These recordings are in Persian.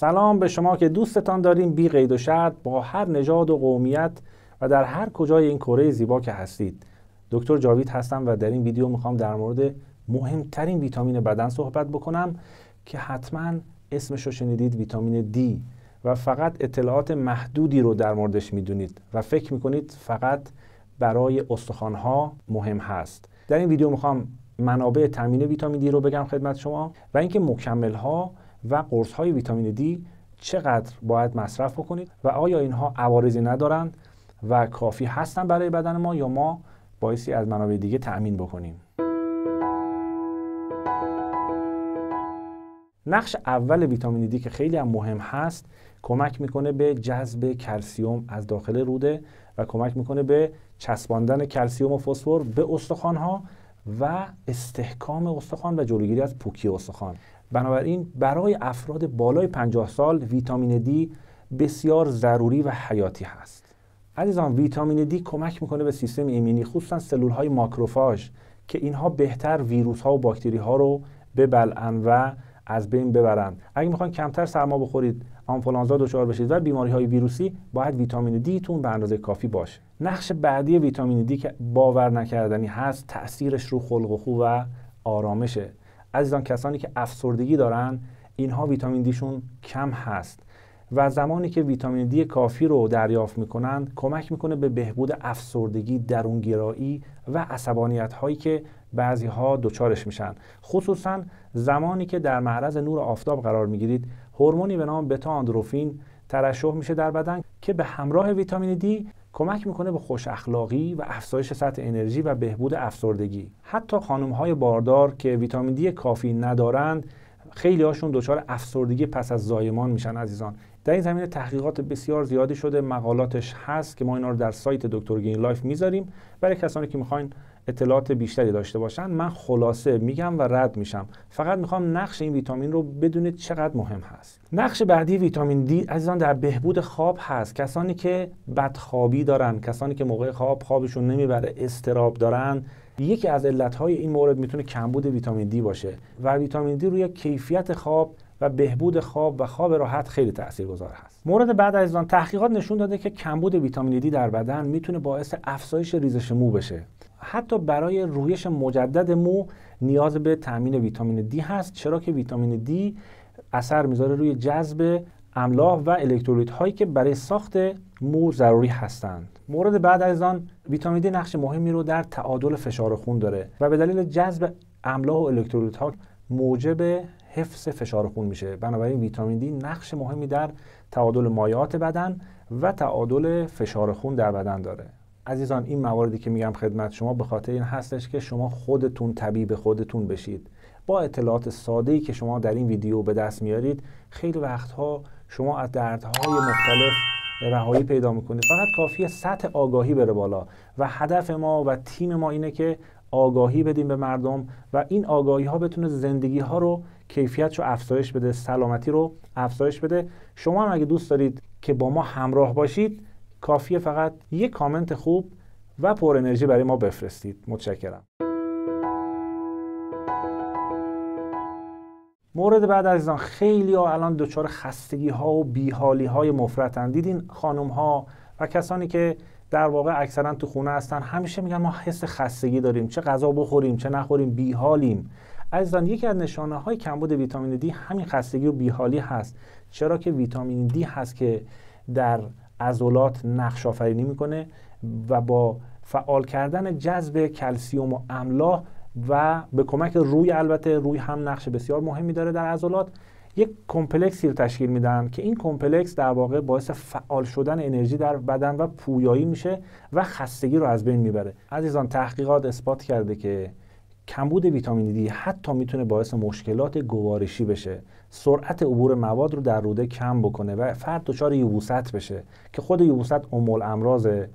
سلام به شما که دوستتان داریم بی قید و شرط با هر نژاد و قومیت و در هر کجای این کره زیبا که هستید دکتر جاوید هستم و در این ویدیو میخوام در مورد مهمترین ویتامین بدن صحبت بکنم که حتما اسمش رو شنیدید ویتامین دی و فقط اطلاعات محدودی رو در موردش میدونید و فکر میکنید فقط برای استخوانها مهم هست در این ویدیو میخوام منابع تامین ویتامین D رو بگم خدمت شما و اینکه مکمل ها و قرص های ویتامین دی چقدر باید مصرف بکنید و آیا اینها عوارضی ندارند و کافی هستن برای بدن ما یا ما بایستی از منابع دیگه تأمین بکنیم نقش اول ویتامین دی که خیلی هم مهم هست کمک میکنه به جذب کلسیوم از داخل روده و کمک میکنه به چسباندن کلسیوم و فسفر به استخوان ها و استحکام استخوان و جلوگیری از پوکی استخوان بنابراین برای افراد بالای 50 سال ویتامین دی بسیار ضروری و حیاتی هست عزیزان ویتامین دی کمک میکنه به سیستم ایمنی خصوصا سلول های ماکروفاژ که اینها بهتر ویروس ها و باکتری ها رو ببلعن و از بین ببرند اگه میخوان کمتر سرما بخورید آنفولانزا دچار بشید و بیماری های ویروسی باید ویتامین دی تون به اندازه کافی باشه نقش بعدی ویتامین دی که باور نکردنی هست تاثیرش رو خلق و خو و آرامشه عزیزان کسانی که افسردگی دارن اینها ویتامین دیشون کم هست و زمانی که ویتامین دی کافی رو دریافت میکنن کمک میکنه به بهبود افسردگی درونگرایی و عصبانیت هایی که بعضی ها دچارش میشن خصوصا زمانی که در معرض نور آفتاب قرار میگیرید هورمونی به نام بتا آندروفین ترشح میشه در بدن که به همراه ویتامین دی کمک میکنه به خوش اخلاقی و افزایش سطح انرژی و بهبود افسردگی حتی خانم های باردار که ویتامین دی کافی ندارند خیلی هاشون دچار افسردگی پس از زایمان میشن عزیزان در این زمینه تحقیقات بسیار زیادی شده مقالاتش هست که ما اینا رو در سایت دکتر گین لایف میذاریم برای کسانی که میخواین اطلاعات بیشتری داشته باشن من خلاصه میگم و رد میشم فقط میخوام نقش این ویتامین رو بدونید چقدر مهم هست نقش بعدی ویتامین دی عزیزان در بهبود خواب هست کسانی که بدخوابی دارن کسانی که موقع خواب خوابشون نمیبره استراب دارن یکی از علتهای این مورد میتونه کمبود ویتامین دی باشه و ویتامین دی روی کیفیت خواب و بهبود خواب و خواب راحت خیلی تاثیرگذار هست مورد بعد از تحقیقات نشون داده که کمبود ویتامین دی در بدن میتونه باعث افزایش ریزش مو بشه حتی برای رویش مجدد مو نیاز به تامین ویتامین دی هست چرا که ویتامین دی اثر میذاره روی جذب املاح و الکترولیت هایی که برای ساخت مو ضروری هستند مورد بعد از آن ویتامین دی نقش مهمی رو در تعادل فشار خون داره و به دلیل جذب املاح و الکترولیت ها موجب حفظ فشار خون میشه بنابراین ویتامین دی نقش مهمی در تعادل مایعات بدن و تعادل فشار خون در بدن داره عزیزان این مواردی که میگم خدمت شما به خاطر این هستش که شما خودتون طبیب خودتون بشید با اطلاعات ساده ای که شما در این ویدیو به دست میارید خیلی وقتها شما از دردهای مختلف رهایی پیدا میکنید فقط کافیه سطح آگاهی بره بالا و هدف ما و تیم ما اینه که آگاهی بدیم به مردم و این آگاهی ها بتونه زندگی ها رو کیفیت رو افزایش بده سلامتی رو افزایش بده شما هم اگه دوست دارید که با ما همراه باشید کافیه فقط یک کامنت خوب و پر انرژی برای ما بفرستید متشکرم مورد بعد عزیزان خیلی ها الان دچار خستگی ها و بیحالی های مفرتن دیدین خانم ها و کسانی که در واقع اکثرا تو خونه هستن همیشه میگن ما حس خستگی داریم چه غذا بخوریم چه نخوریم بیحالیم عزیزان یکی از نشانه های کمبود ویتامین دی همین خستگی و بیحالی هست چرا که ویتامین دی هست که در عضلات نقش آفرینی میکنه و با فعال کردن جذب کلسیوم و املاح و به کمک روی البته روی هم نقش بسیار مهمی داره در عضلات یک کمپلکسی رو تشکیل میدن که این کمپلکس در واقع باعث فعال شدن انرژی در بدن و پویایی میشه و خستگی رو از بین میبره عزیزان تحقیقات اثبات کرده که کمبود ویتامین دی حتی میتونه باعث مشکلات گوارشی بشه سرعت عبور مواد رو در روده کم بکنه و فرد دچار یبوست بشه که خود یبوست امول امراضه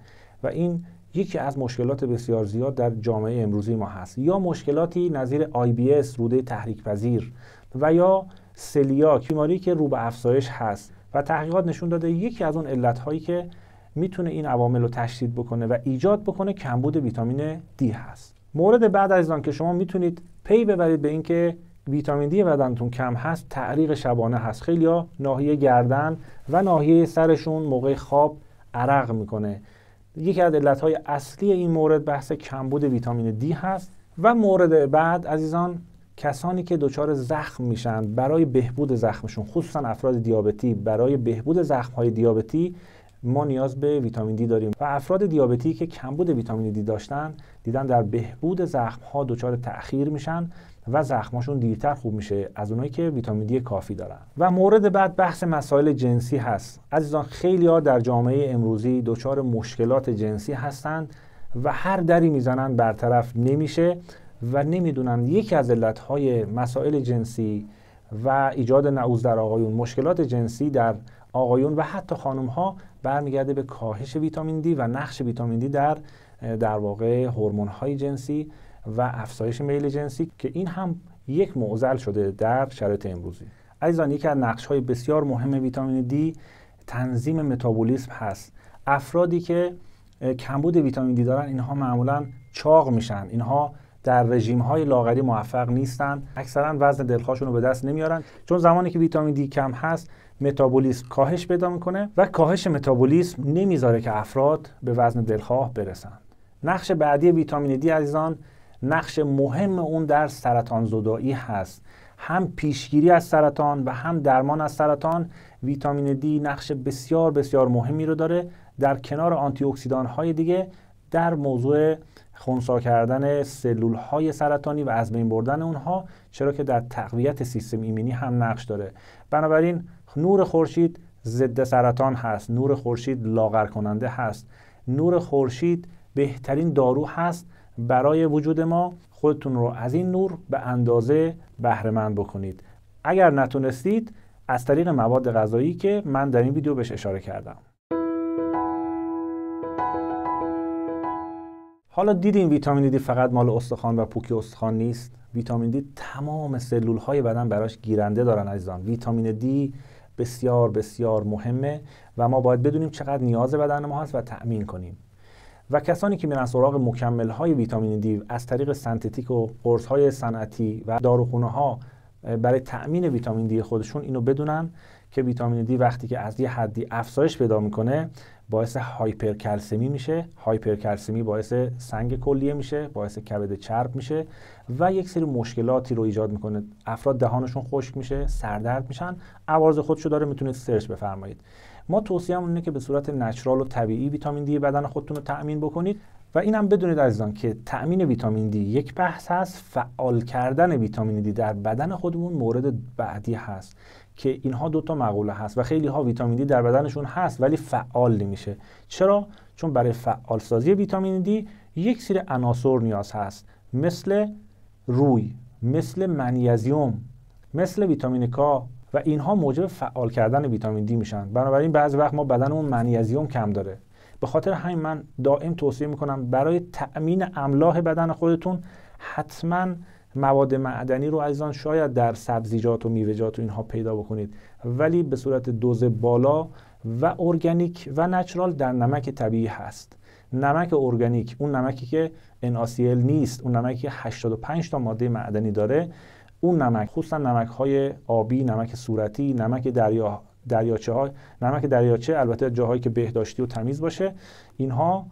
و این یکی از مشکلات بسیار زیاد در جامعه امروزی ما هست یا مشکلاتی نظیر اس روده تحریک پذیر و یا سلیا بیماری که رو به افزایش هست و تحقیقات نشون داده یکی از اون علت هایی که میتونه این عوامل رو تشدید بکنه و ایجاد بکنه کمبود ویتامین دی هست مورد بعد از آن که شما میتونید پی ببرید به اینکه ویتامین دی بدنتون کم هست تعریق شبانه هست خیلی ناحیه گردن و ناحیه سرشون موقع خواب عرق میکنه یکی از های اصلی این مورد بحث کمبود ویتامین دی هست و مورد بعد عزیزان کسانی که دچار زخم میشن برای بهبود زخمشون خصوصا افراد دیابتی برای بهبود های دیابتی ما نیاز به ویتامین دی داریم و افراد دیابتی که کمبود ویتامین دی داشتن دیدن در بهبود زخم ها دچار تاخیر میشن و زخمشون دیرتر خوب میشه از اونایی که ویتامین دی کافی دارن و مورد بعد بحث مسائل جنسی هست عزیزان خیلی ها در جامعه امروزی دچار مشکلات جنسی هستند و هر دری میزنن برطرف نمیشه و نمیدونن یکی از های مسائل جنسی و ایجاد نعوز در آقایون مشکلات جنسی در آقایون و حتی خانم ها برمیگرده به کاهش ویتامین دی و نقش ویتامین دی در در واقع هورمون های جنسی و افزایش میل جنسی که این هم یک معضل شده در شرایط امروزی عزیزان یکی از نقش های بسیار مهم ویتامین دی تنظیم متابولیسم هست افرادی که کمبود ویتامین دی دارن اینها معمولا چاق میشن اینها در رژیم های لاغری موفق نیستند. اکثرا وزن دلخواهشون رو به دست نمیارن چون زمانی که ویتامین دی کم هست متابولیسم کاهش پیدا میکنه و کاهش متابولیسم نمیذاره که افراد به وزن دلخواه برسن نقش بعدی ویتامین دی عزیزان نقش مهم اون در سرطان زدایی هست هم پیشگیری از سرطان و هم درمان از سرطان ویتامین دی نقش بسیار بسیار مهمی رو داره در کنار آنتی های دیگه در موضوع خونسا کردن سلول های سرطانی و از بین بردن اونها چرا که در تقویت سیستم ایمنی هم نقش داره بنابراین نور خورشید ضد سرطان هست نور خورشید لاغر کننده هست نور خورشید بهترین دارو هست برای وجود ما خودتون رو از این نور به اندازه بهره مند بکنید اگر نتونستید از طریق مواد غذایی که من در این ویدیو بهش اشاره کردم حالا دیدیم ویتامین دی فقط مال استخوان و پوکی استخوان نیست ویتامین دی تمام سلول های بدن براش گیرنده دارن عزیزان ویتامین دی بسیار بسیار مهمه و ما باید بدونیم چقدر نیاز بدن ما هست و تأمین کنیم و کسانی که میرن سراغ مکمل های ویتامین دی از طریق سنتتیک و قرص های صنعتی و داروخونه ها برای تأمین ویتامین دی خودشون اینو بدونن که ویتامین دی وقتی که از یه حدی افزایش پیدا میکنه باعث هایپرکلسمی میشه هایپرکلسمی باعث سنگ کلیه میشه باعث کبد چرب میشه و یک سری مشکلاتی رو ایجاد میکنه افراد دهانشون خشک میشه سردرد میشن عوارض خودشو داره میتونید سرچ بفرمایید ما توصیه‌مون اینه که به صورت نچرال و طبیعی ویتامین دی بدن خودتون رو تأمین بکنید و این هم بدونید عزیزان که تأمین ویتامین دی یک بحث هست فعال کردن ویتامین دی در بدن خودمون مورد بعدی هست که اینها دوتا مقوله هست و خیلی ها ویتامین دی در بدنشون هست ولی فعال نمیشه چرا چون برای فعال سازی ویتامین دی یک سری عناصر نیاز هست مثل روی مثل منیزیم مثل ویتامین کا و اینها موجب فعال کردن ویتامین دی میشن بنابراین بعضی وقت ما بدنمون منیزیم کم داره به خاطر همین من دائم توصیه میکنم برای تأمین املاح بدن خودتون حتما مواد معدنی رو عزیزان شاید در سبزیجات و میوه‌جات و اینها پیدا بکنید ولی به صورت دوز بالا و ارگانیک و نچرال در نمک طبیعی هست نمک ارگانیک اون نمکی که NaCl نیست اون نمکی که 85 تا ماده معدنی داره اون نمک خصوصا نمک های آبی نمک صورتی نمک دریا دریاچه نمک دریاچه البته جاهایی که بهداشتی و تمیز باشه اینها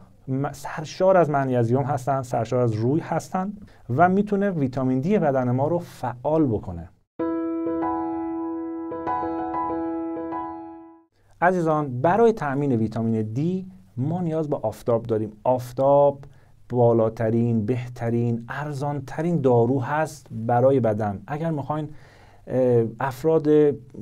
سرشار از منیزیم هستن سرشار از روی هستن و میتونه ویتامین دی بدن ما رو فعال بکنه عزیزان برای تامین ویتامین دی ما نیاز به آفتاب داریم آفتاب بالاترین بهترین ارزانترین دارو هست برای بدن اگر میخواین افراد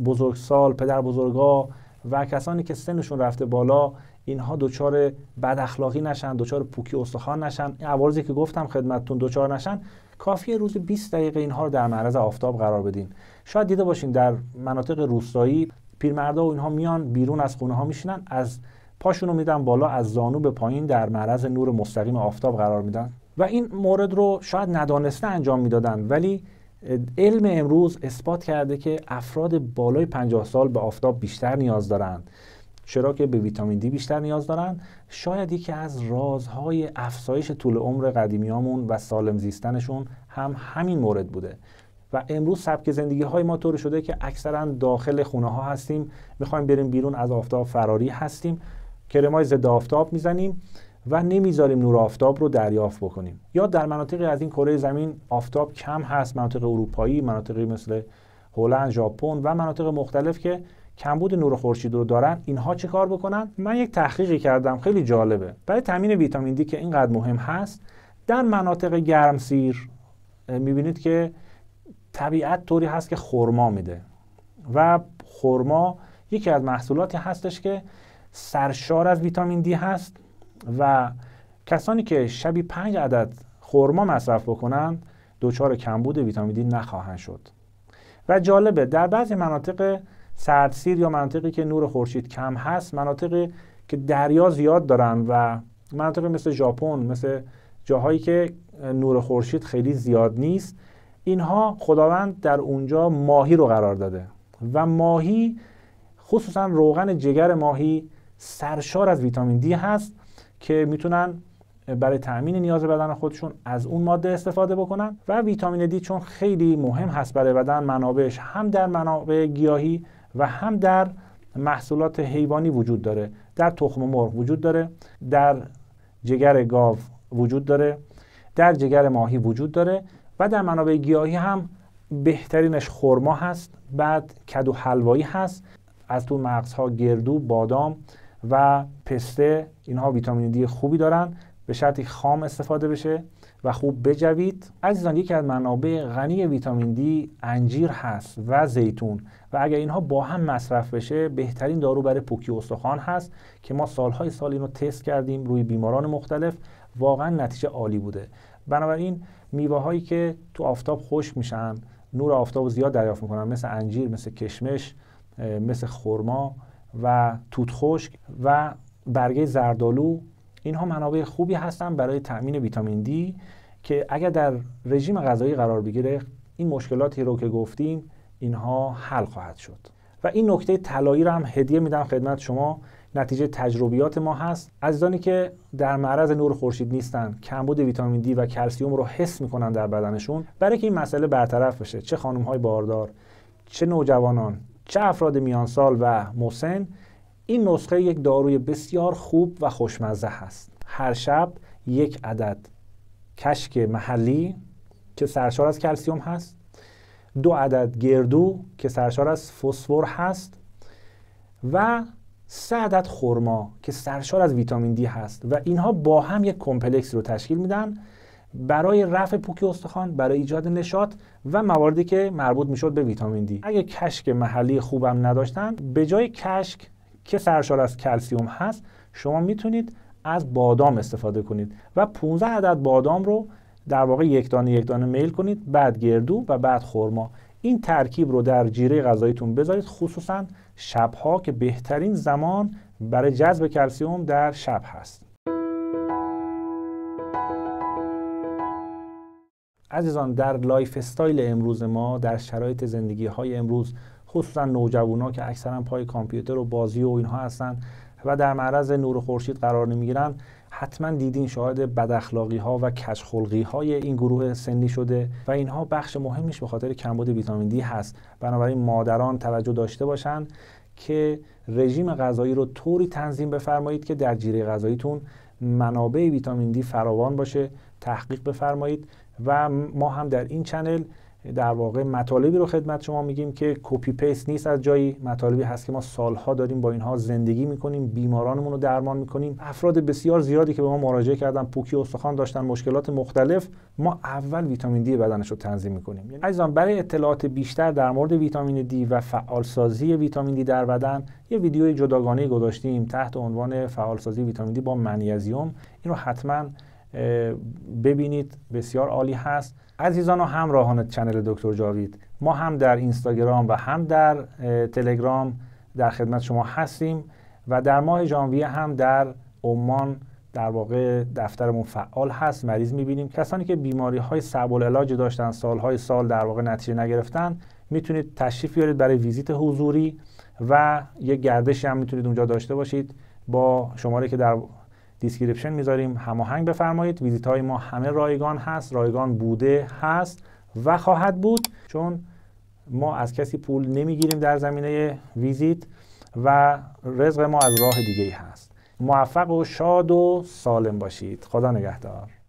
بزرگسال پدر بزرگا و کسانی که سنشون رفته بالا اینها دچار بد اخلاقی نشن دچار پوکی استخوان نشن این عوارضی که گفتم خدمتتون دچار نشن کافیه روز 20 دقیقه اینها رو در معرض آفتاب قرار بدین شاید دیده باشین در مناطق روستایی پیرمردا و اینها میان بیرون از خونه ها میشینن از پاشون رو میدن بالا از زانو به پایین در معرض نور مستقیم آفتاب قرار میدن و این مورد رو شاید ندانسته انجام میدادن ولی علم امروز اثبات کرده که افراد بالای 50 سال به آفتاب بیشتر نیاز دارند چرا که به ویتامین دی بیشتر نیاز دارن شاید یکی از رازهای افزایش طول عمر قدیمیامون و سالم زیستنشون هم همین مورد بوده و امروز سبک زندگی های ما طور شده که اکثرا داخل خونه ها هستیم میخوایم بریم بیرون از آفتاب فراری هستیم کرمای ضد آفتاب میزنیم و نمیذاریم نور آفتاب رو دریافت بکنیم یا در مناطقی از این کره زمین آفتاب کم هست مناطق اروپایی مناطقی مثل هلند ژاپن و مناطق مختلف که کمبود نور خورشید رو دارن اینها چه کار بکنن من یک تحقیقی کردم خیلی جالبه برای تامین ویتامین دی که اینقدر مهم هست در مناطق گرمسیر میبینید که طبیعت طوری هست که خرما میده و خرما یکی از محصولاتی هستش که سرشار از ویتامین دی هست و کسانی که شبی پنج عدد خرما مصرف بکنند دچار کمبود ویتامین دی نخواهند شد و جالبه در بعضی مناطق سردسیر یا مناطقی که نور خورشید کم هست مناطقی که دریا زیاد دارن و مناطقی مثل ژاپن مثل جاهایی که نور خورشید خیلی زیاد نیست اینها خداوند در اونجا ماهی رو قرار داده و ماهی خصوصا روغن جگر ماهی سرشار از ویتامین دی هست که میتونن برای تأمین نیاز بدن خودشون از اون ماده استفاده بکنن و ویتامین دی چون خیلی مهم هست برای بدن منابعش هم در منابع گیاهی و هم در محصولات حیوانی وجود داره در تخم مرغ وجود داره در جگر گاو وجود داره در جگر ماهی وجود داره و در منابع گیاهی هم بهترینش خرما هست بعد کدو حلوایی هست از تو مغزها گردو بادام و پسته اینها ویتامین دی خوبی دارن به شرطی خام استفاده بشه و خوب بجوید عزیزان یکی از منابع غنی ویتامین دی انجیر هست و زیتون و اگر اینها با هم مصرف بشه بهترین دارو برای پوکی استخوان هست که ما سالهای سال اینو تست کردیم روی بیماران مختلف واقعا نتیجه عالی بوده بنابراین میوه هایی که تو آفتاب خشک میشن نور آفتاب زیاد دریافت میکنن مثل انجیر مثل کشمش مثل خرما و توت خشک و برگه زردالو اینها منابع خوبی هستن برای تامین ویتامین دی که اگر در رژیم غذایی قرار بگیره این مشکلاتی رو که گفتیم اینها حل خواهد شد و این نکته طلایی رو هم هدیه میدم خدمت شما نتیجه تجربیات ما هست عزیزانی که در معرض نور خورشید نیستن کمبود ویتامین دی و کلسیوم رو حس میکنن در بدنشون برای که این مسئله برطرف بشه چه خانم های باردار چه نوجوانان چه افراد میانسال و مسن این نسخه یک داروی بسیار خوب و خوشمزه هست هر شب یک عدد کشک محلی که سرشار از کلسیوم هست دو عدد گردو که سرشار از فسفر هست و سه عدد خرما که سرشار از ویتامین دی هست و اینها با هم یک کمپلکس رو تشکیل میدن برای رفع پوکی استخوان برای ایجاد نشاط و مواردی که مربوط میشد به ویتامین دی اگه کشک محلی خوبم نداشتن به جای کشک که سرشار از کلسیوم هست شما میتونید از بادام استفاده کنید و 15 عدد بادام رو در واقع یک دانه یک دانه میل کنید بعد گردو و بعد خورما این ترکیب رو در جیره غذاییتون بذارید خصوصا شبها که بهترین زمان برای جذب کلسیوم در شب هست عزیزان در لایف استایل امروز ما در شرایط زندگی های امروز خصوصا نوجوانا که اکثرا پای کامپیوتر و بازی و اینها هستند و در معرض نور خورشید قرار گیرند حتما دیدین شاهد بداخلاقی ها و کشخلقی های این گروه سنی شده و اینها بخش مهمیش به خاطر کمبود ویتامین دی هست بنابراین مادران توجه داشته باشند که رژیم غذایی رو طوری تنظیم بفرمایید که در جیره غذاییتون منابع ویتامین دی فراوان باشه تحقیق بفرمایید و ما هم در این چنل در واقع مطالبی رو خدمت شما میگیم که کپی پیست نیست از جایی مطالبی هست که ما سالها داریم با اینها زندگی میکنیم بیمارانمون رو درمان میکنیم افراد بسیار زیادی که به ما مراجعه کردن پوکی استخوان داشتن مشکلات مختلف ما اول ویتامین دی بدنش رو تنظیم میکنیم یعنی برای اطلاعات بیشتر در مورد ویتامین دی و فعالسازی ویتامین دی در بدن یه ویدیو جداگانه گذاشتیم تحت عنوان فعالسازی ویتامین دی با منیزیم این حتما ببینید بسیار عالی هست عزیزان و همراهان چنل دکتر جاوید ما هم در اینستاگرام و هم در تلگرام در خدمت شما هستیم و در ماه ژانویه هم در عمان در واقع دفترمون فعال هست مریض میبینیم کسانی که بیماری های صعب العلاج داشتن سالهای سال در واقع نتیجه نگرفتن میتونید تشریف بیارید برای ویزیت حضوری و یک گردشی هم میتونید اونجا داشته باشید با شماره که در دیسکریپشن میذاریم هماهنگ بفرمایید ویزیت های ما همه رایگان هست رایگان بوده هست و خواهد بود چون ما از کسی پول نمیگیریم در زمینه ویزیت و رزق ما از راه دیگه هست موفق و شاد و سالم باشید خدا نگهدار